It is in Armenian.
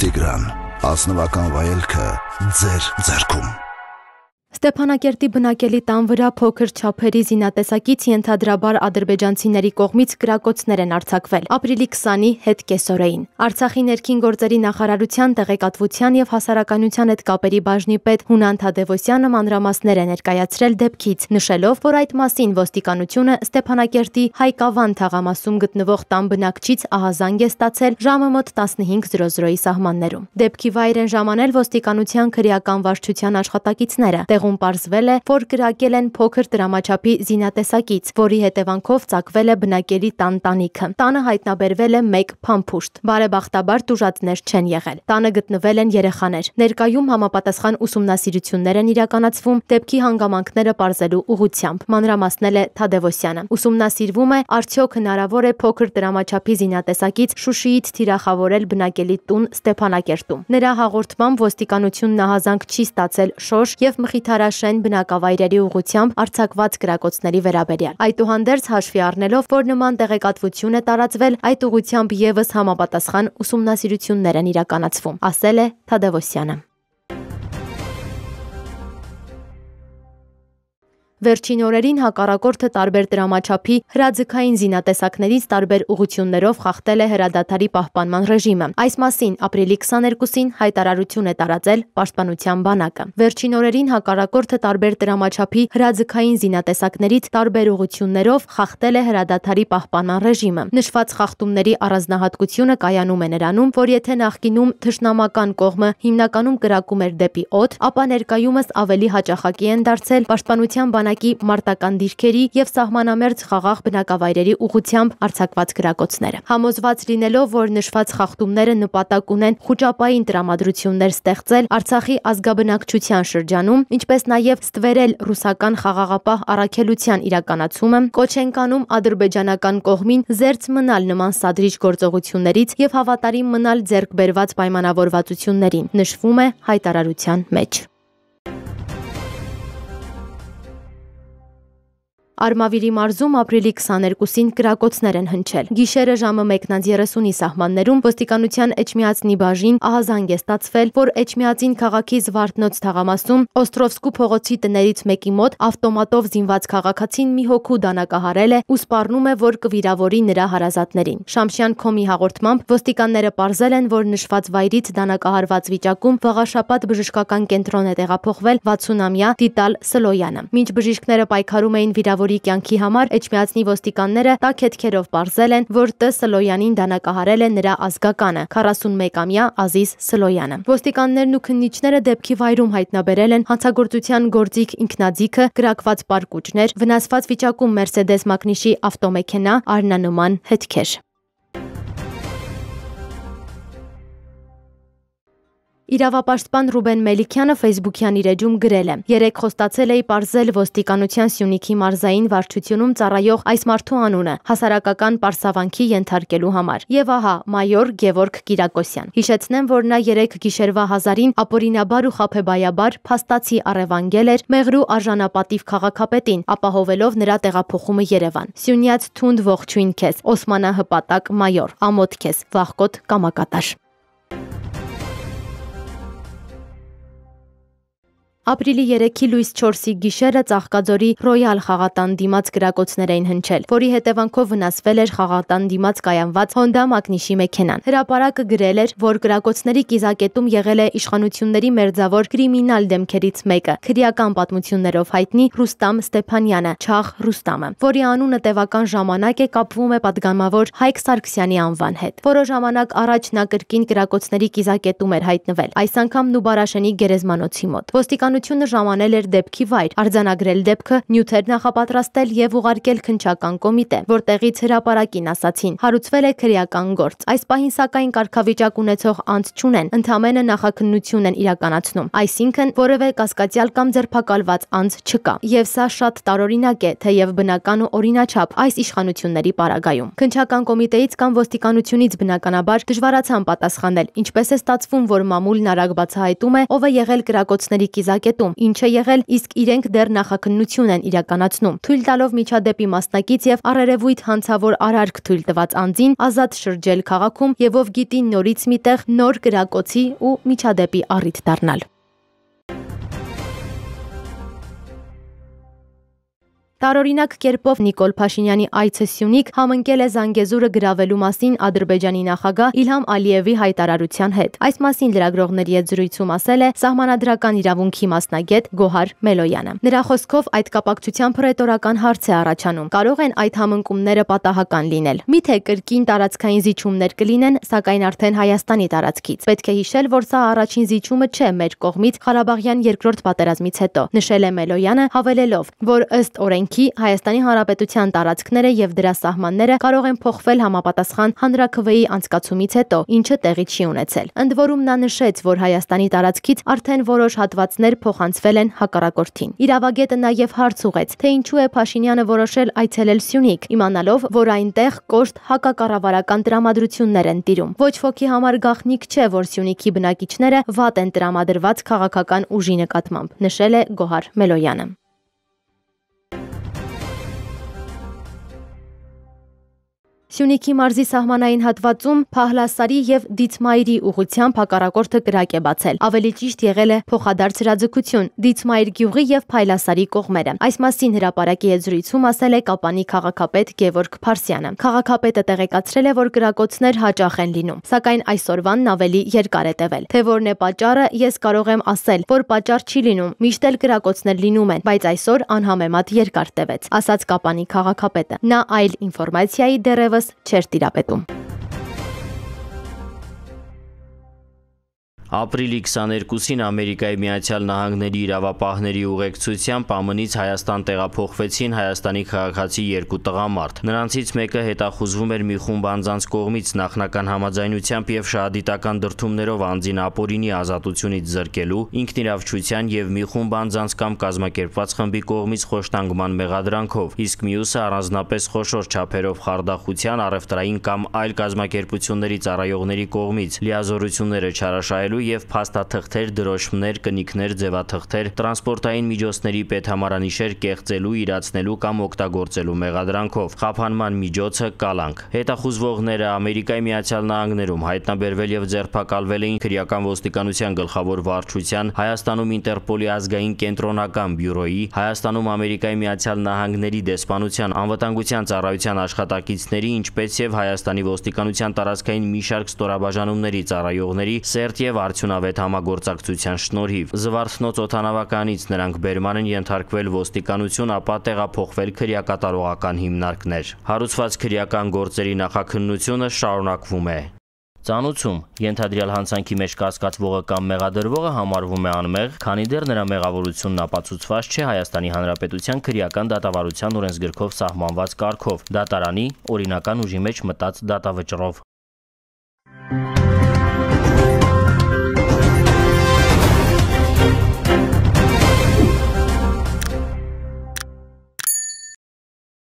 Տիգրան ազնվական վայելքը ձեր ձեռքում Ստեփանակերտի բնակելի տան վրա փոքր չափերի զինատեսակից ենթադրաբար ադրբեջանցիների կողմից կրակոցներ են արձակվել ապրիլի 20-ի հետ կեսօրեին։ Արցախի ներքին գործերի նախարարության տեղեկատվության եւ հասարակայնության հետ կապերի բաժնի պետ Հունան Թադևոսյանը մանրամասներ է ներկայացրել դեպքից, նշելով, որ այդ մասին ոստիկանությունը Ստեփանակերտի Հայկավան թաղամասում գտնվող տան բնակչից ահազանգ է ստացել ժամը մոտ 15:00-ի սահմաններում։ Դեպքի վայր են ժամանել ոստիկանության քրեական վարչության աշխատակիցները։ Տեղում ում պարզվել է, որ կրակել են փոքր դրամաչափի զինատեսակից, որի հետևանքով ծակվել է բնակելի տան տանիքը։ Տանը հայտնաբերվել է 1 փամփուշտ։ Բարեբախտաբար դուժածներ չեն եղել։ Տանը գտնվել են երեխաներ։ Ներկայում համապատասխան ուսումնասիրություններ են իրականացվում դեպքի հանգամանքները պարզելու ուղությամբ։ Մանրամասնել է Թադևոսյանը։ Ուսումնասիրվում է արդյոք հնարավոր է փոքր դրամաչափի զինատեսակից Շուշիից թիրախավորել բնակելի տուն Ստեփանակերտում։ Նրա հաղորդմամբ ոստիկանություն նահազանգ չի ստացել Շոշ եւ Մխիթար Քարաշեն բնակավայրերի ուղությամբ արցակված կրակոցների վերաբերյալ։ Այդուհանդերձ հաշվի առնելով, որ նման տեղեկատվություն է տարածվել, այդ ուղությամբ եւս համապատասխան ուսումնասիրություններ են իրականացվում, ասել է Թադևոսյանը։ Վերջին օրերին հակառակորդը տարբեր դրամաչափի հրաձգային զինատեսակներից տարբեր ուղություններով խախտել է հրադադարի պահպանման ռեժիմը։ Այս մասին ապրիլի 22-ին հայտարարություն է տարածել Պաշտպանության բանակը։ Վերջին օրերին հակառակորդը տարբեր դրամաչափի հրաձգային զինատեսակներից տարբեր ուղություններով խախտել է հրադադարի պահպանման ռեժիմը։ Նշված խախտումների առանձնահատկությունը կայանում է նրանում, որ եթե նախկինում թշնամական կողմը հիմնականում կրակում էր դեպի օդ, ապա ներկայումս ավելի հաճախակի են դարձել Պաշտպանության բանակի ժամանակի մարտական դիրքերի եւ սահմանամերձ խաղաղ բնակավայրերի ուղությամբ արձակված գրակոծները։ Համոզված լինելով, որ նշված խախտումները նպատակ ունեն խոճապային տրամադրություններ ստեղծել Արցախի ազգաբնակչության շրջանում, ինչպես նաեւ ստվերել ռուսական խաղաղապահ առաքելության իրականացումը, կոչ են կանում ադրբեջանական կողմին զերծ մնալ նման սադրիչ գործողություններից եւ հավատարիմ մնալ ձեռք բերված պայմանավորվածություններին։ Նշվում է հայտարարության մեջ։ Արմավիրի մարզում ապրիլի 22-ին կրակոցներ են հնչել։ Գիշերը ժամը 1:30-ի սահմաններում ոստիկանության Էջմիածնի բաժին ահազանգ է ստացվել, որ Էջմիածին քաղաքի Զվարթնոց թաղամասում Օստրովսկու փողոցի տներից մեկի մոտ ավտոմատով զինված քաղաքացին մի հոգու դանակահարել է ու սպառնում է, որ կվիրավորի նրա հարազատներին։ Շամշյան Քոմի հաղորդմամբ ոստիկանները ողջունել են, որ նշված վայրից դանակահարված վիճակում վաղաշապատ բժշկական կենտրոն է տեղափոխվել 60-ամյա Տիտալ Սլոյանը։ Մինչ բժիշկները պայքարում էին վիրավորի Թումոյի կյանքի համար Էջմիածնի ոստիկանները տաք հետքերով ողրզել են, որ Տ Սլոյանին դանակահարել է նրա ազգականը 41-ամյա Ազիզ Սլոյանը։ Ոստիկաններն ու քննիչները դեպքի վայրում հայտնաբերել են հանցագործության գործիք ինքնաձիգը, գրակված պարկուճներ, վնասված վիճակում Mercedes մակնիշի ավտոմեքենա, արնանման հետքեր։ Իրավապաշտպան Ռուբեն Մելիքյանը Facebook-յան իր էջում գրել է. «Երեք խոստացել էի ողջել ոստիկանության Սյունիքի մարզային վարչությունում ծառայող այս մարդու անունը հասարակական պարսավանքի ենթարկելու համար»։ Եվ ահա, մայոր Գևորգ Կիրակոսյան։ Հիշեցնեմ, որ նա 3 գիշերվա հազարին ապօրինաբար ու խափեբայաբար փաստացի առևանգել էր Մեղրու արժանապատիվ քաղաքապետին, ապահովելով նրա տեղափոխումը Երևան։ Սյունյաց թունդ ողջույն քեզ, Օսմանա հպատակ մայոր, ամոթ քեզ, Վախկոտ կամակատար։ Ապրիլի 3-ի լույս 4-ի գիշերը Ծաղկաձորի Ռոյալ խաղատան դիմաց գրակոչներ էին հնչել, որի հետևանքով վնասվել էր խաղատան դիմաց կայանված Honda Magnishի մեքենան։ Հրապարակը գրել էր, որ գրակոչների կիզակետում եղել է իշխանությունների մերձավոր կրիմինալ դեմքերից մեկը, քրեական պատմություններով հայտնի Ռուստամ Ստեփանյանը, Չախ Ռուստամը, որի անունը տևական ժամանակ է կապվում է падգամավոր Հայկ Սարգսյանի անվան հետ։ Որոշ ժամանակ առաջ նա կրկին գրակոչների կիզակետում էր հայտնվել, այս անգամ Նուբարաշենի գերեզմանոցի մոտ։ Ոստիկանության Իշխանությունը ժամանել էր դեպքի վայր, արձանագրել դեպքը, նյութեր նախապատրաստել եւ ուղարկել քնչական կոմիտե, որտեղից հրապարակին ասացին. հարուցվել է քրեական գործ։ Այս պահին սակայն կարգավիճակ ունեցող անձ չունեն, ընդամենը նախաքննություն են իրականացնում։ Այսինքն որևէ կասկածյալ կամ ձերբակալված անձ չկա։ Եվ սա շատ տարօրինակ է, թեև բնական ու օրինաչափ այս իշխանությունների պարագայում։ Քնչական կոմիտեից կամ ոստիկանությունից բնականաբար դժվարացան պատասխանել, ինչպես է ստացվում, որ մամուլն արագ բացահայտում է, ով է եղել կրակոցների կիզակ մակետում, ինչը եղել, իսկ իրենք դեռ նախաքննություն են իրականացնում։ Թույլ տալով միջադեպի մասնակից եւ առերևույթ հանցավոր արարք թույլ տված անձին ազատ շրջել քաղաքում եւ ով գիտի նորից միտեղ նոր գրակոցի ու միջադեպի առիթ դառնալ։ Տարօրինակ կերպով Նիկոլ Փաշինյանի այցը Սյունիք համընկել է Զանգեզուրը գravelու մասին Ադրբեջանի նախագահ Իլհամ Ալիևի հայտարարության հետ։ Այս մասին լրագրողների հետ զրույցում ասել է Սահմանադրական իրավունքի մասնագետ Գոհար Մելոյանը։ Նրա խոսքով այդ կապակցությամբ ռետորական հարց է առաջանում։ Կարող են այդ համընկումները պատահական լինել։ Միթե կրկին տարածքային զիջումներ կլինեն, սակայն արդեն Հայաստանի տարածքից։ Պետք է հիշել, որ սա առաջին զիջումը չէ մեր կողմից Ղարաբաղյան երկրորդ պատերազմից հետո։ Նշել է Մելոյանը, հավելելով, որ ըստ օրենք օրենքի Հայաստանի Հանրապետության տարածքները եւ դրա սահմանները կարող են փոխվել համապատասխան հանրաքվեի անցկացումից հետո, ինչը տեղի չի ունեցել։ Ընդ որում նա նշեց, որ Հայաստանի տարածքից արդեն որոշ հատվածներ փոխանցվել են հակառակորդին։ Իրավագետը նաեւ հարց ուղեց, թե ինչու է Փաշինյանը որոշել այցելել Սյունիք, իմանալով, որ այնտեղ կոշտ հակակառավարական տրամադրություններ են տիրում։ Ոչ ոքի համար գաղտնիք չէ, որ Սյունիքի բնակիչները վատ են տրամադրված քաղաքական ուժի նկատմամբ, նշել է Գոհար Մելոյանը։ Սյունիքի մարզի սահմանային հատվածում Փահլասարի եւ Դիցմայրի ուղությամբ հակառակորդը կրակ է բացել։ Ավելի ճիշտ եղել է փոխադարձ հրաձգություն Դիցմայր գյուղի եւ Փայլասարի կողմերը։ Այս մասին հրապարակի հետ զրույցում ասել է Կապանի քաղաքապետ Գևորգ Փարսյանը։ Քաղաքապետը տեղեկացրել է, որ գրակոչներ հաճախ են լինում, սակայն այսօրվանն ավելի երկար է տևել։ Թե որն է պատճառը, ես կարող եմ ասել, որ պատճառ չի լինում, միշտ էլ գրակոչներ լինում են, բայց այսօր անհամեմատ երկար տևեց, ասաց Կապանի քաղաքապետը։ Նա այլ ինֆորմացիայի դերևս դեռևս չէր տիրապետում։ Ապրիլի 22-ին Ամերիկայի Միացյալ Նահանգների իրավապահների ուղեկցությամբ ԱՄՆ-ից Հայաստան տեղափոխվեցին Հայաստանի քաղաքացի երկու տղամարդ։ Նրանցից մեկը հետախուզվում էր մի խումբ անձանց կողմից նախնական համաձայնությամբ եւ շահադիտական դրդումներով անձին ապօրինի ազատությունից զրկելու, ինքնիրավչության եւ մի խումբ անձանց կամ կազմակերպված խմբի կողմից խոշտանգման մեղադրանքով, իսկ մյուսը առանձնապես խոշոր չափերով խարդախության, առևտրային կամ այլ կազմակերպությունների ծառայողների կողմից լիազորությունները չարաշահելու կառուցելու եւ փաստաթղթեր, դրոշմներ, կնիքներ, ձևաթղթեր, տրանսպորտային միջոցների պետհամարանիշեր կեղծելու, իրացնելու կամ օգտագործելու մեղադրանքով։ Խափանման միջոցը կալանք։ Հետախուզվողները Ամերիկայի Միացյալ Նահանգներում հայտնաբերվել եւ ձերբակալվել էին քրեական ոստիկանության գլխավոր վարչության, Հայաստանում Ինտերպոլի ազգային կենտրոնական բյուրոյի, Հայաստանում Ամերիկայի Միացյալ Նահանգների դեսպանության անվտանգության ծառայության աշխատակիցների, ինչպես եւ Հայաստանի ոստիկանության տարածքային մի շարք ստորաբաժանումների ծառայողների, սերտ եւ արդյունավետ համագործակցության շնորհիվ։ Զվարթնոց օթանավականից նրանք բերման են ենթարկվել ոստիկանություն, ապա տեղափոխվել քրեակատարողական հիմնարկներ։ Հարուցված քրեական գործերի նախաքննությունը շարունակվում է։ Ծանուցում ենթադրյալ հանցանքի մեջ կասկածվողը կամ մեղադրվողը համարվում է անմեղ, քանի դեռ նրա մեղավորությունն ապացուցված չէ Հայաստանի Հանրապետության քրեական դատավարության օրենսգրքով սահմանված կարգով՝ դատարանի օրինական ուժի մեջ մտած դատավճռով։